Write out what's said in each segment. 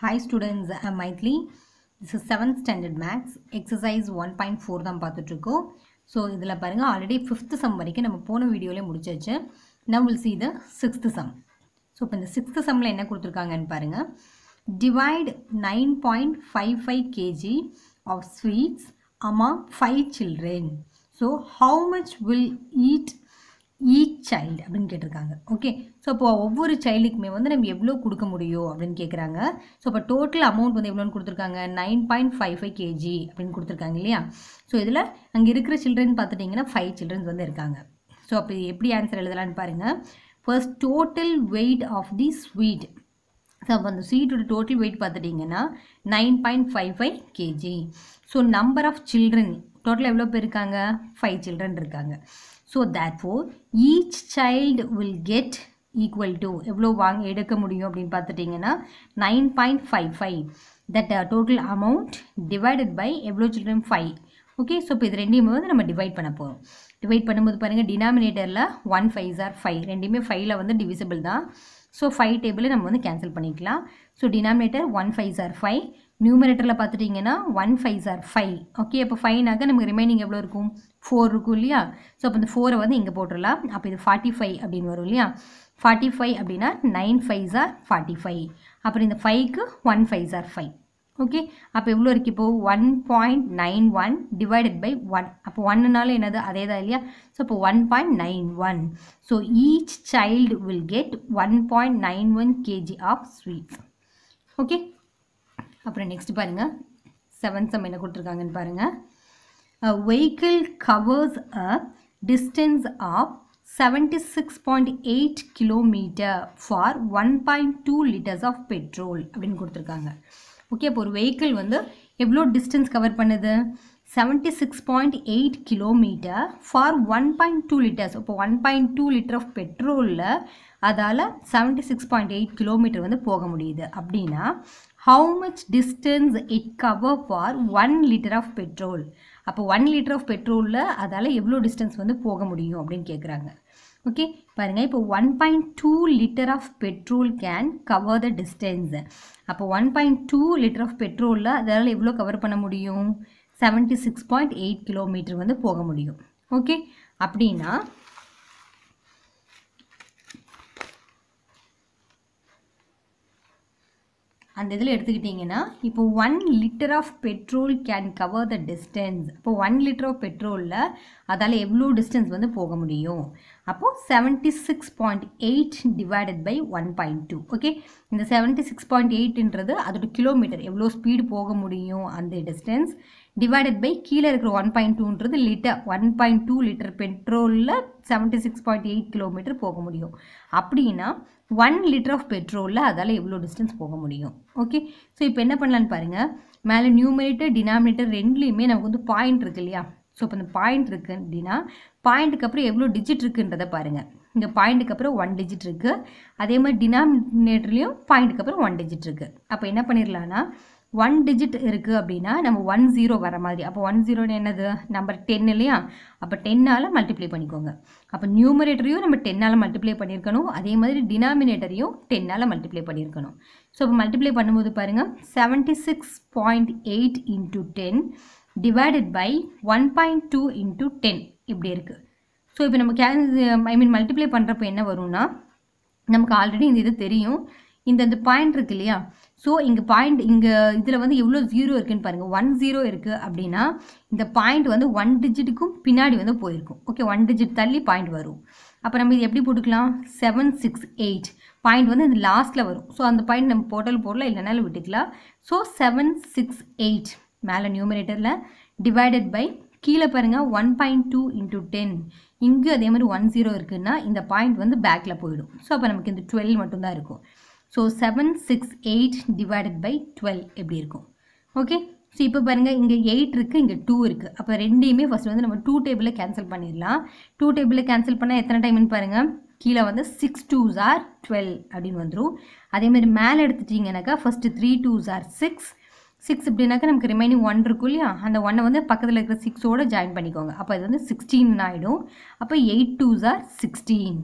hi students Maithili this is seventh standard maths exercise one point four தான் பார்த்துட்ருக்கோம் so இதில் பாருங்கள் ஆல்ரெடி ஃபிஃப்த்து சம் வரைக்கும் நம்ம போன வீடியோவிலே முடிச்சாச்சு நம்ம will see the sixth sum so இப்போ இந்த சிக்ஸ்த்து சம்மில் என்ன கொடுத்துருக்காங்கன்னு பாருங்கள் divide nine point five five KG of sweets among five children so how much will eat each child அப்படின்னு கேட்டிருக்காங்க ஓகே ஸோ இப்போ ஒவ்வொரு சைல்டுக்குமே வந்து நம்ம எவ்வளோ கொடுக்க முடியும் அப்படின்னு கேட்குறாங்க ஸோ இப்போ டோட்டல் அமௌண்ட் வந்து எவ்வளோன்னு கொடுத்துருக்காங்க nine point five five KG அப்படின்னு கொடுத்துருக்காங்க இல்லையா ஸோ இதில் அங்கே இருக்கிற சில்ட்ரன் பார்த்துட்டிங்கன்னா ஃபைவ் சில்ட்ரன்ஸ் வந்து இருக்காங்க ஸோ அப்போ எப்படி ஆன்சர் எழுதலான்னு பாருங்கள் first total weight of the sweet so அப்போ அந்த ஸ்வீட்டோட டோட்டல் வெயிட் பார்த்துட்டிங்கன்னா nine point five five KG so number of children total எவ்வளோ பேர் இருக்காங்க ஃபைவ் சில்ட்ரன் இருக்காங்க so therefore, four child child will get equal எவ்வளோ வாங்க எடுக்க முடியும் அப்படின்னு பார்த்துட்டிங்கன்னா nine point five five that total amount divided by எவ்வளோ சில்ட்ரன் ஃபைவ் ஓகே ஸோ இப்போ இது ரெண்டையும் வந்து நம்ம டிவைட் பண்ண போகிறோம் டிவைட் பண்ணும்போது பாருங்கள் டினாமினேட்டரில் ஒன் ஃபைவ் ஜார் ஃபைவ் ரெண்டுமே ஃபைவ்ல வந்து டிவிசிபிள் தான் ஸோ ஃபைவ் டேபிளை நம்ம வந்து கேன்சல் பண்ணிக்கலாம் so denominator one five are five நியூமரேட்டரில் பார்த்துட்டிங்கன்னா one five are five okay அப்போ ஃபைவ்னாக்க நமக்கு ரிமைனிங் எவ்வளோ இருக்கும் ஃபோர் இருக்கும் இல்லையா ஸோ அப்போ இந்த ஃபோரை வந்து இங்கே போட்டுடலாம் அப்போ இது ஃபார்ட்டி ஃபைவ் அப்படின்னு வரும் இல்லையா ஃபார்ட்டி ஃபைவ் அப்படின்னா nine five are forty five அப்புறம் இந்த ஃபைவ்க்கு one five are five okay அப்போ எவ்வளோ இருக்குது இப்போது one point nine one divided by one அப்போ ஒன்னுனாலும் என்னது அதே தான் இல்லையா ஸோ அப்போ one point nine one so each child will get one point nine one KG of sweets okay அப்புறம் நெக்ஸ்ட் பாருங்கள் செவன்த் சம் என்ன கொடுத்துருக்காங்கன்னு பாருங்கள் vehicle covers a distance of seventy six point eight kilometre for one point two litres of petrol அப்படின்னு கொடுத்துருக்காங்க okay அப்போ ஒரு vehicle வந்து எவ்வளோ டிஸ்டன்ஸ் கவர் பண்ணுது seventy six point eight kilometre for one point two litres இப்போ one point two litre of பெட்ரோலில் அதால் seventy six point eight kilometre வந்து போக முடியுது அப்படின்னா how much distance it cover for one litre of petrol அப்போ one litre of பெட்ரோலில் அதால் எவ்வளோ டிஸ்டன்ஸ் வந்து போக முடியும் அப்படின்னு கேட்குறாங்க ஓகே பாருங்கள் இப்போ one point two litre of petrol can cover the distance அப்போ one point two litre of பெட்ரோலில் அதால் எவ்வளோ கவர் பண்ண முடியும் seventy six point eight kilometre வந்து போக முடியும் ஓகே அப்படின்னா அந்த இதில் எடுத்துக்கிட்டிங்கன்னா இப்போ one litre of petrol can cover the distance இப்போ ஒன் லிட்டர் ஆஃப் பெட்ரோலில் அதால் எவ்வளோ டிஸ்டன்ஸ் வந்து போக முடியும் அப்போது seventy six point eight divided by one point two okay இந்த செவன்ட்டி சிக்ஸ் பாயிண்ட் எயிட்ன்றது அதோட கிலோமீட்டர் எவ்வளோ ஸ்பீடு போக முடியும் அந்த டிஸ்டன்ஸ் டிவைடட் பை கீழே இருக்கிற ஒன் பாயிண்ட் டூன்றது litre one point two litre பெட்ரோலில் seventy six point eight kilometre போக முடியும் அப்படின்னா ஒன் லிட்டர் ஆஃப் பெட்ரோலில் அதால் எவ்வளோ டிஸ்டன்ஸ் போக முடியும் ஓகே ஸோ இப்போ என்ன பண்ணலான்னு பாருங்கள் மேலே நியூமினேட்டர் டினாமினேட்டர் ரெண்டுலேயுமே நமக்கு வந்து பாயிண்ட் இருக்கு இல்லையா ஸோ இப்போ அந்த பாயிண்ட் இருக்கு அப்படின்னா பாயிண்ட்டுக்கு அப்புறம் எவ்வளோ டிஜிட் இருக்குன்றதை பாருங்கள் இங்கே பாயிண்ட்டுக்கு அப்புறம் ஒன் டிஜிட் இருக்குது அதே மாதிரி டினாமினேட்டர்லேயும் பாயிண்ட்டுக்கு அப்புறம் ஒன் டிஜிட் இருக்குது அப்போ என்ன பண்ணிடலான்னா ஒன் டிஜிட் இருக்குது அப்படின்னா நம்ம ஒன் ஜீரோ வர மாதிரி அப்போ ஒன் ஜீரோன்னு என்னது நம்பர் டென் இல்லையா அப்போ டென்னால் மல்டிப்ளை பண்ணிக்கோங்க அப்போ நியூமரேட்டரையும் நம்ம டென்னால் மல்டிப்ளை பண்ணியிருக்கணும் அதே மாதிரி டினாமினேட்டரையும் டென்னால் மல்டிப்ளை பண்ணியிருக்கணும் ஸோ இப்போ மல்டிப்ளை பண்ணும்போது பாருங்கள் seventy six point eight into ten divided by one point two into ten இப்படி இருக்குது ஸோ இப்போ நம்ம கே ஐ மீன் மல்டிப்ளை பண்ணுறப்போ என்ன வரும்னா நமக்கு ஆல்ரெடி இந்த இது தெரியும் இந்த இந்த பாயிண்ட் இருக்கு இல்லையா ஸோ இங்கே பாயிண்ட் இங்கே இதில் வந்து எவ்வளோ ஜீரோ இருக்குன்னு பாருங்கள் ஒன் ஜீரோ இருக்குது அப்படின்னா இந்த பாயிண்ட் வந்து ஒன் டிஜிட்டுக்கும் பின்னாடி வந்து போயிருக்கும் ஓகே ஒன் டிஜிட் தள்ளி பாயிண்ட் வரும் அப்போ நம்ம இது எப்படி போட்டுக்கலாம் செவன் சிக்ஸ் எயிட் பாயிண்ட் வந்து இந்த லாஸ்ட்டில் வரும் ஸோ அந்த பாயிண்ட் நம்ம போட்டல் போடலாம் இல்லைனாலும் விட்டுக்கலாம் ஸோ செவன் சிக்ஸ் எயிட் மேலே நியூமினேட்டரில் டிவைடட் பை கீழே பாருங்கள் one point two into ten இங்கே அதே மாதிரி ஒன் ஜீரோ இருக்குன்னா இந்த பாயிண்ட் வந்து பேக்கில் போயிடும் ஸோ அப்போ நமக்கு இந்த டுவெல் மட்டும்தான் இருக்கும் so seven six eight divided by twelve எப்படி இருக்கும் ஓகே ஸோ இப்போ பாருங்கள் இங்கே எயிட் இருக்குது இங்கே டூ இருக்குது அப்போ ரெண்டையுமே ஃபஸ்ட் வந்து நம்ம டூ டேபிளில் கேன்சல் பண்ணிடலாம் டூ டேபிளில் கேன்சல் பண்ணால் எத்தனை டைம்னு பாருங்கள் கீழே வந்து சிக்ஸ் டூஸ் ஆர் டுவெல் அப்படின்னு வந்துடும் அதேமாதிரி மேலே எடுத்துட்டிங்கனாக்கா first three twos are six six இப்படின்னாக்கா நமக்கு ரிமைனிங் ஒன் இருக்கும் இல்லையா அந்த ஒன்னை வந்து பக்கத்தில் இருக்கிற சிக்ஸோடு ஜாயின் பண்ணிக்கோங்க அப்போ இது வந்து சிக்ஸ்டீன் ஆகிடும் அப்போ eight twos are sixteen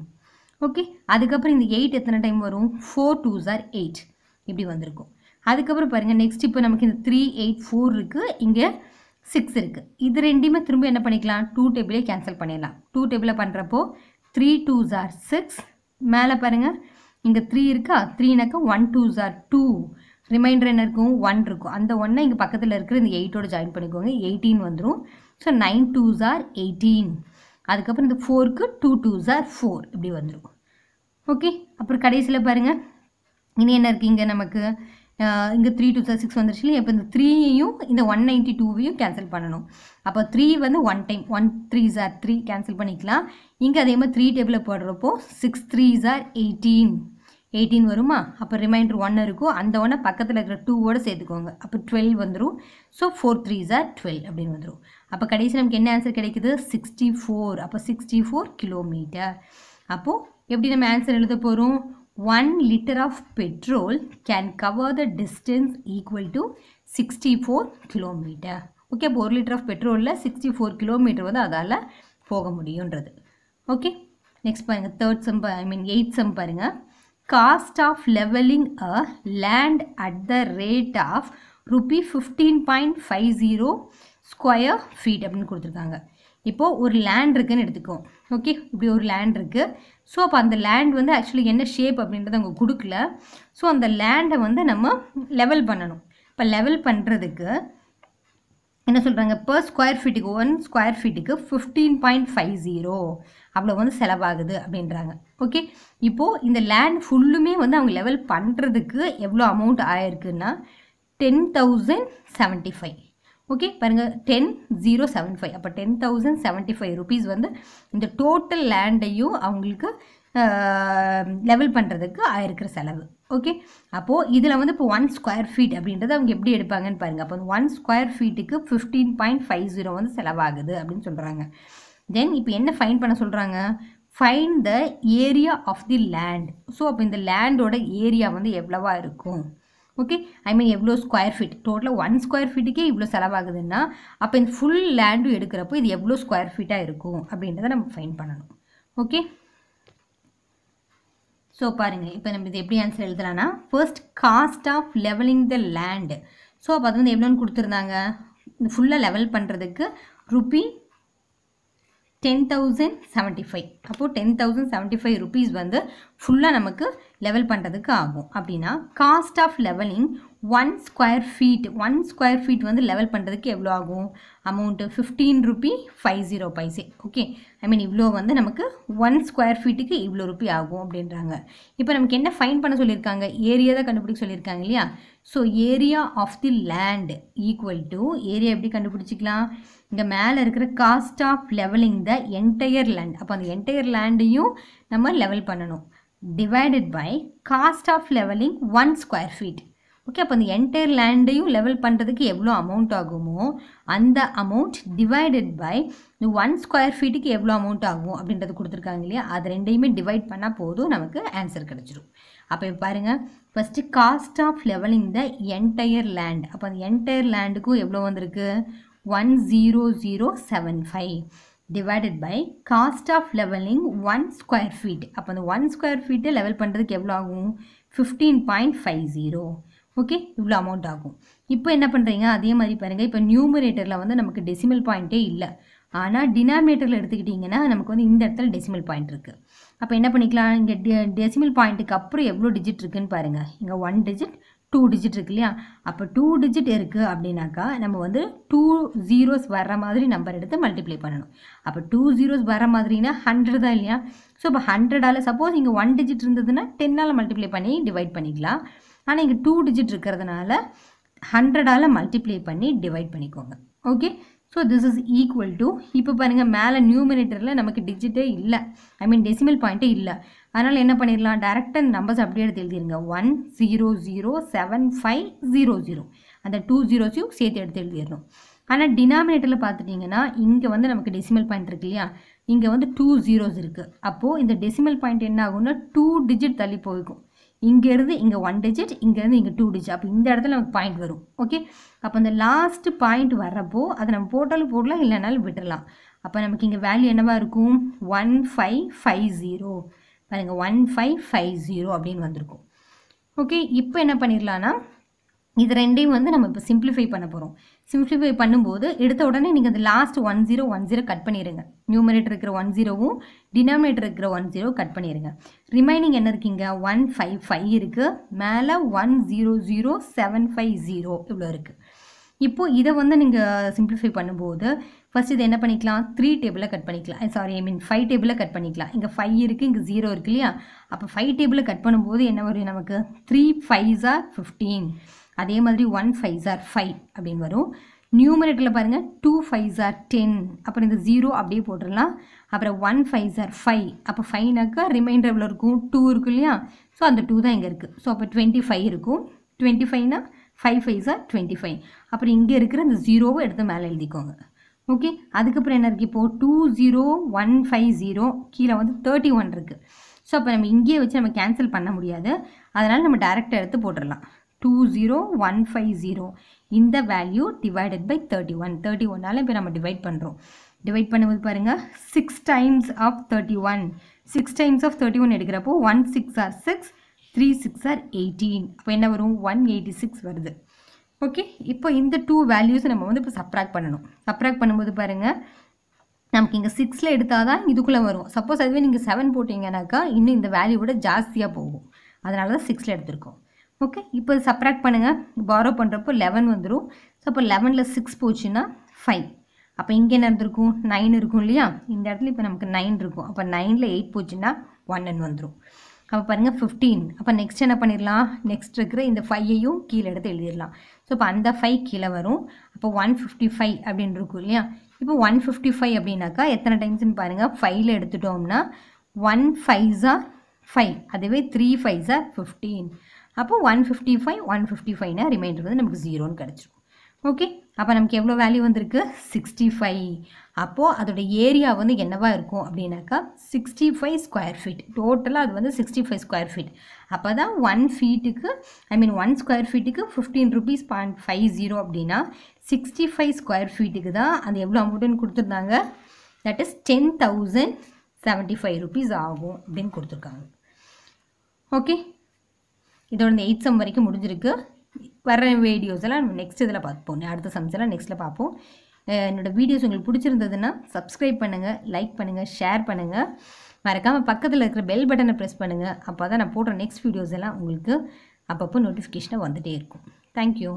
okay அதுக்கப்புறம் இந்த எயிட் எத்தனை டைம் வரும் ஃபோர் டூ சார் எயிட் இப்படி வந்திருக்கும் அதுக்கப்புறம் பாருங்கள் நெக்ஸ்ட் இப்போ நமக்கு இந்த த்ரீ எயிட் ஃபோர் இருக்குது இங்கே சிக்ஸ் இருக்குது இது ரெண்டையுமே திரும்ப என்ன பண்ணிக்கலாம் டூ டேபிளே கேன்சல் பண்ணிடலாம் டூ டேபிளை பண்ணுறப்போ த்ரீ டூ ஜார் சிக்ஸ் மேலே பாருங்கள் இங்கே த்ரீ இருக்கா த்ரீனாக்கா one two are two reminder என்ன இருக்கும் ஒன் இருக்கும் அந்த ஒன்னை இங்கே பக்கத்தில் இருக்கிற இந்த எயிட்டோட ஜாயின் பண்ணிக்கோங்க எயிட்டீன் வந்துடும் so nine two are eighteen அதுக்கப்புறம் இந்த ஃபோருக்கு டூ டூ ஜார் ஃபோர் இப்படி வந்துடும் ஓகே அப்புறம் கடைசியில் பாருங்கள் இனி என்ன இருக்குது இங்கே நமக்கு இங்கே த்ரீ டூ சார் சிக்ஸ் வந்துருச்சு இல்லையா இப்போ இந்த த்ரீயையும் இந்த ஒன் நைன்ட்டி டூவையும் கேன்சல் பண்ணணும் அப்போ த்ரீ வந்து one time one three are three cancel பண்ணிக்கலாம் இங்கே அதே மாதிரி த்ரீ டேபிளில் போடுறப்போ six three are eighteen eighteen வருமா அப்போ ரிமைண்டர் ஒன் இருக்கும் அந்த ஒன்றை பக்கத்தில் இருக்கிற டூவோட சேர்த்துக்கோங்க அப்போ டுவெல் வந்துடும் so four three are twelve அப்படின்னு வந்துடும் அப்போ கடைசி நமக்கு என்ன ஆன்சர் கிடைக்குது சிக்ஸ்டி ஃபோர் அப்போ சிக்ஸ்டி ஃபோர் கிலோமீட்டர் அப்போது எப்படி நம்ம ஆன்சர் எழுத போகிறோம் one litre of petrol can cover the distance equal to sixty four kilometre okay அப்போ ஒரு லிட்டர் ஆஃப் பெட்ரோலில் சிக்ஸ்டி ஃபோர் கிலோமீட்டர் வந்து அதால் போக முடியுன்றது ஓகே நெக்ஸ்ட் பாருங்கள் third sum I mean eight sum பாருங்கள் cost of levelling a land at the rate of rupee fifteen point five zero square feet அப்படின்னு கொடுத்துருக்காங்க இப்போது ஒரு லேண்ட் இருக்குதுன்னு எடுத்துக்கோம் ஓகே இப்படி ஒரு லேண்ட் இருக்குது ஸோ அப்போ அந்த லேண்ட் வந்து ஆக்சுவலி என்ன ஷேப் அப்படின்றத அவங்க கொடுக்கல ஸோ அந்த லேண்டை வந்து நம்ம லெவல் பண்ணணும் இப்போ லெவல் பண்ணுறதுக்கு என்ன சொல்கிறாங்க பர் ஸ்கொயர் ஃபீட்டுக்கு ஒன் ஸ்கொயர் ஃபீட்டுக்கு ஃபிஃப்டீன் பாயிண்ட் ஃபைவ் ஜீரோ அவ்வளோ வந்து செலவாகுது அப்படின்றாங்க ஓகே இப்போது இந்த லேண்ட் ஃபுல்லுமே வந்து அவங்க லெவல் பண்ணுறதுக்கு எவ்வளோ அமௌண்ட் ஆயிருக்குன்னா ten thousand seventy five okay பாருங்கள் டென் ஜீரோ செவன் ஃபைவ் அப்போ ten thousand seventy five rupees வந்து இந்த டோட்டல் லேண்டையும் அவங்களுக்கு லெவல் பண்ணுறதுக்கு ஆயிருக்கிற செலவு ஓகே அப்போது இதில் வந்து இப்போ ஒன் ஸ்கொயர் ஃபீட் அப்படின்றத அவங்க எப்படி எடுப்பாங்கன்னு பாருங்கள் அப்போ ஒன் ஸ்கொயர் ஃபீட்டுக்கு ஃபிஃப்டீன் பாயிண்ட் ஃபைவ் ஜீரோ வந்து செலவாகுது அப்படின்னு சொல்கிறாங்க தென் இப்போ என்ன ஃபைன் பண்ண சொல்கிறாங்க find the area of the land so அப்போ இந்த லேண்டோட ஏரியா வந்து எவ்வளவா இருக்கும் ஓகே ஐ மீன் எவ்வளோ ஸ்கொயர் ஃபீட் டோட்டலாக ஒன் ஸ்கொயர் ஃபீட்டுக்கே இவ்வளோ செலவாகுதுன்னா அப்போ இந்த ஃபுல் லேண்டும் எடுக்கிறப்போ இது எவ்வளோ ஸ்கொயர் ஃபீட்டாக இருக்கும் அப்படின்றத நம்ம ஃபைன் பண்ணணும் ஓகே ஸோ பாருங்கள் இப்போ நம்ம இது எப்படி ஆன்சர் எழுதலான்னா first cost of levelling the land so அப்போ அது வந்து எவ்வளோன்னு கொடுத்துருந்தாங்க ஃபுல்லாக லெவல் பண்ணுறதுக்கு rupee ten thousand seventy five அப்போது ten thousand seventy five rupees வந்து ஃபுல்லாக நமக்கு லெவல் பண்ணுறதுக்கு ஆகும் அப்படின்னா cost of levelling one square feet one square feet வந்து லெவல் பண்ணுறதுக்கு எவ்வளோ ஆகும் amount fifteen rupee five zero paise okay I mean இவ்வளோ வந்து நமக்கு ஒன் ஸ்கொயர் ஃபீட்டுக்கு இவ்வளோ ருபி ஆகும் அப்படின்றாங்க இப்போ நமக்கு என்ன ஃபைன் பண்ண சொல்லியிருக்காங்க ஏரியா தான் கண்டுபிடிக்க சொல்லியிருக்காங்க இல்லையா so area of the land equal to area எப்படி கண்டுபிடிச்சிக்கலாம் இங்கே மேலே இருக்கிற cost of levelling the entire land அப்போ அந்த என்டையர் லேண்டையும் நம்ம லெவல் பண்ணணும் divided by cost of levelling one square feet okay அப்போ இந்த என்டையர் லேண்டையும் லெவல் பண்ணுறதுக்கு எவ்வளோ அமௌண்ட் ஆகுமோ அந்த அமௌண்ட் டிவைடட் பை இந்த ஒன் ஸ்கொயர் ஃபீட்டுக்கு எவ்வளோ அமௌண்ட் ஆகும் அப்படின்றது கொடுத்துருக்காங்க இல்லையா அது ரெண்டையுமே டிவைட் பண்ணால் போதும் நமக்கு ஆன்சர் கிடச்சிரும் அப்போ இப்போ பாருங்கள் first cost of levelling the entire land அப்போ அந்த என்டையர் லேண்டுக்கும் எவ்வளோ வந்திருக்கு one zero zero seven five divided by cost of levelling one square feet அப்போ அந்த ஒன் ஸ்கொயர் ஃபீட்டை லெவல் பண்ணுறதுக்கு எவ்வளோ ஆகும் fifteen point five zero okay இவ்வளோ அமௌண்ட் ஆகும் இப்போ என்ன பண்ணுறீங்க அதே மாதிரி பாருங்கள் இப்போ நியூமரேட்டரில் வந்து நமக்கு டெசிமல் பாயிண்ட்டே இல்லை ஆனால் டினாமினேட்டரில் எடுத்துக்கிட்டிங்கன்னா நமக்கு வந்து இந்த இடத்துல டெசிமல் பாயிண்ட் இருக்குது அப்போ என்ன பண்ணிக்கலாம் இங்கே டெ டெசிமல் பாயிண்ட்டுக்கு அப்புறம் எவ்வளோ டிஜிட் இருக்குதுன்னு பாருங்கள் இங்கே ஒன் டிஜிட் டூ டிஜிட் இருக்கு இல்லையா அப்போ டூ டிஜிட் இருக்குது அப்படின்னாக்கா நம்ம வந்து டூ ஜீரோஸ் வர்ற மாதிரி நம்பர் எடுத்து மல்டிப்ளை பண்ணணும் அப்போ டூ ஜீரோஸ் வர மாதிரினா ஹண்ட்ரட் தான் இல்லையா ஸோ இப்போ ஹண்ட்ரடால் சப்போஸ் இங்கே ஒன் டிஜிட் இருந்ததுன்னா டென்னால் மல்டிப்ளை பண்ணி டிவைட் பண்ணிக்கலாம் ஆனால் இங்கே டூ டிஜிட் இருக்கிறதுனால ஹண்ட்ரடால் மல்டிப்ளை பண்ணி டிவைட் பண்ணிக்கோங்க okay so this is equal to இப்போ பாருங்கள் மேலே நியூமினேட்டரில் நமக்கு டிஜிட்டே இல்லை ஐ மீன் டெசிமல் பாயிண்ட்டே இல்லை அதனால் என்ன பண்ணிடலாம் டேரெக்டாக இந்த நம்பர்ஸ் அப்படியே எடுத்து எழுதிருங்க one zero zero seven five zero zero அந்த டூ ஜீரோஸையும் சேர்த்து எடுத்து எழுதிடணும் ஆனால் டினாமினேட்டரில் பார்த்துட்டிங்கன்னா இங்கே வந்து நமக்கு டெசிமல் பாயிண்ட் இருக்கு இல்லையா இங்கே வந்து டூ ஜீரோஸ் இருக்குது அப்போது இந்த டெசிமல் பாயிண்ட் என்ன ஆகும்னா டூ டிஜிட் தள்ளி போய்க்கும் இங்கேருந்து இங்கே ஒன் டிஜிட் இங்கேருந்து இங்கே டூ டிஜிட் அப்போ இந்த இடத்துல நமக்கு பாயிண்ட் வரும் ஓகே அப்போ அந்த லாஸ்ட் பாயிண்ட் வர்றப்போ அதை நம்ம போட்டாலும் போடலாம் இல்லைனாலும் விட்டுடலாம் அப்போ நமக்கு இங்கே வேல்யூ என்னவாக இருக்கும் ஒன் ஃபைவ் ஃபைவ் ஜீரோ பாருங்கள் ஒன் ஃபைவ் ஃபைவ் ஜீரோ அப்படின்னு வந்திருக்கும் ஓகே இப்போ என்ன பண்ணிடலான்னா இது ரெண்டையும் வந்து நம்ம இப்போ சிம்பிளிஃபை பண்ண போகிறோம் சிம்பிளிஃபை பண்ணும்போது எடுத்த உடனே நீங்கள் அந்த last one zero one zero cut பண்ணிடுங்க நியூமினேட்டர் இருக்கிற ஒன் ஜீரோவும் டினாமினேட்டர் இருக்கிற ஒன் ஜீரோ கட் பண்ணிடுங்க ரிமைனிங் என்ன இருக்கீங்க ஒன் ஃபைவ் ஃபைவ் இருக்குது மேலே one zero zero seven five zero இவ்வளோ இருக்குது இப்போது இதை வந்து நீங்கள் சிம்பிளிஃபை பண்ணும்போது ஃபஸ்ட் இதை என்ன பண்ணிக்கலாம் த்ரீ டேபிளில் கட் பண்ணிக்கலாம் சாரி ஐ மீன் ஃபைவ் டேபிளில் கட் பண்ணிக்கலாம் இங்கே ஃபைவ் இருக்குது இங்கே ஜீரோ இருக்கு இல்லையா அப்போ ஃபைவ் டேபிளில் கட் பண்ணும்போது என்ன வரும் நமக்கு த்ரீ ஃபைவ்ஸாக ஃபிஃப்டீன் அதே மாதிரி ஒன் ஃபைவ் ஜார் ஃபைவ் அப்படின்னு வரும் நியூமரேட்டில் பாருங்கள் டூ ஃபைவ் ஜார் டென் அப்புறம் இந்த ஜீரோ அப்படியே போட்டுடலாம் அப்புறம் ஒன் ஃபைவ் ஜார் ஃபைவ் அப்போ ஃபைவ்னாக்கா ரிமைண்டர் எவ்வளோ இருக்கும் டூ இருக்கும் இல்லையா ஸோ அந்த டூ தான் இங்கே இருக்குது ஸோ அப்போ டுவெண்ட்டி ஃபைவ் இருக்கும் டுவெண்ட்டி ஃபைவ்னா five five are twenty five அப்புறம் இங்கே இருக்கிற அந்த ஜீரோவை எடுத்து மேலே எழுதிக்கோங்க ஓகே அதுக்கப்புறம் என்ன இருக்குது இப்போது two zero one five zero கீழே வந்து தேர்ட்டி ஒன் இருக்குது ஸோ அப்போ நம்ம இங்கேயே வச்சு நம்ம கேன்சல் பண்ண முடியாது அதனால் நம்ம டேரெக்டாக எடுத்து போட்டுடலாம் 20150 இந்த value divided by thirty one thirty ஒன்னால் நாம் நம்ம டிவைட் பண்ணுறோம் டிவைட் பண்ணும்போது பாருங்கள் six times of thirty one six times of thirty one எடுக்கிறப்போ one six are six three six are அப்போ என்ன வரும் ஒன் எயிட்டி சிக்ஸ் வருது ஓகே இப்போ இந்த டூ வேல்யூஸை நம்ம வந்து இப்போ சப்ராக்ட் பண்ணணும் சப்ராக்ட் பண்ணும்போது பாருங்கள் நமக்கு இங்கே சிக்ஸில் எடுத்தால் தான் இதுக்குள்ளே வரும் சப்போஸ் அதுவே நீங்கள் செவன் போட்டிங்கனாக்கா இன்னும் இந்த வேல்யூ விட ஜாஸ்தியாக போகும் அதனால தான் சிக்ஸில் எடுத்திருக்கோம் ஓகே இப்போ சப்ராக்ட் பண்ணுங்கள் பாரோ பண்ணுறப்போ லெவன் வந்துடும் ஸோ அப்போ லெவனில் சிக்ஸ் போச்சுன்னா ஃபைவ் அப்போ இங்கே என்ன இருந்திருக்கும் நைன் இருக்கும் இல்லையா இந்த இடத்துல இப்போ நமக்கு நைன் இருக்கும் அப்போ நைனில் எயிட் போச்சுன்னா ஒன் அண்ட் வந்துடும் அப்போ பாருங்கள் ஃபிஃப்டீன் அப்போ நெக்ஸ்ட் என்ன பண்ணிடலாம் நெக்ஸ்ட் இருக்கிற இந்த ஃபையையும் கீழே எடுத்து எழுதிடலாம் ஸோ இப்போ அந்த ஃபைவ் கீழே வரும் அப்போ ஒன் ஃபிஃப்டி ஃபைவ் அப்படின்னு இருக்கும் இல்லையா இப்போ ஒன் ஃபிஃப்டி ஃபைவ் அப்படின்னாக்கா எத்தனை டைம்ஸ்னு பாருங்கள் ஃபைவ்ல எடுத்துட்டோம்னா ஒன் ஃபைவ்ஸா ஃபைவ் அதுவே த்ரீ ஃபைவ்ஸா ஃபிஃப்டீன் அப்போ one fifty five one fifty ஃபைவ்னா ரிமைண்டர் வந்து நமக்கு ஜீரோன்னு கிடச்சிரும் ஓகே அப்போ நமக்கு எவ்வளோ வேல்யூ வந்திருக்கு சிக்ஸ்டி ஃபைவ் அப்போது அதோடய ஏரியா வந்து என்னவாக இருக்கும் அப்படின்னாக்கா சிக்ஸ்டி ஃபைவ் ஸ்கொயர் ஃபீட் டோட்டலாக அது வந்து சிக்ஸ்டி ஃபைவ் ஸ்கொயர் ஃபீட் அப்போ தான் ஒன் ஃபீட்டுக்கு ஐ மீன் ஒன் ஸ்கொயர் ஃபீட்டுக்கு fifteen rupees point five zero அப்படின்னா சிக்ஸ்டி ஃபைவ் ஸ்கொயர் ஃபீட்டுக்கு தான் அது எவ்வளோ அமௌண்ட்டுன்னு கொடுத்துருந்தாங்க that is ten thousand seventy five rupees ஆகும் அப்படின்னு கொடுத்துருக்காங்க ஓகே இதோட இந்த எயிட் சம் வரைக்கும் முடிஞ்சிருக்கு வர வீடியோஸெல்லாம் எல்லாம் நெக்ஸ்ட் இதில் பார்ப்போம் அடுத்த சம்ஸ்லாம் நெக்ஸ்ட்டில் பார்ப்போம் என்னோடய வீடியோஸ் உங்களுக்கு பிடிச்சிருந்ததுன்னா சப்ஸ்கிரைப் பண்ணுங்கள் லைக் பண்ணுங்கள் ஷேர் பண்ணுங்கள் மறக்காமல் பக்கத்தில் இருக்கிற பெல் பட்டனை ப்ரெஸ் பண்ணுங்கள் அப்போ தான் நான் போடுற நெக்ஸ்ட் வீடியோஸ் எல்லாம் உங்களுக்கு அப்பப்போ நோட்டிஃபிகேஷனாக வந்துகிட்டே இருக்கும் தேங்க்யூ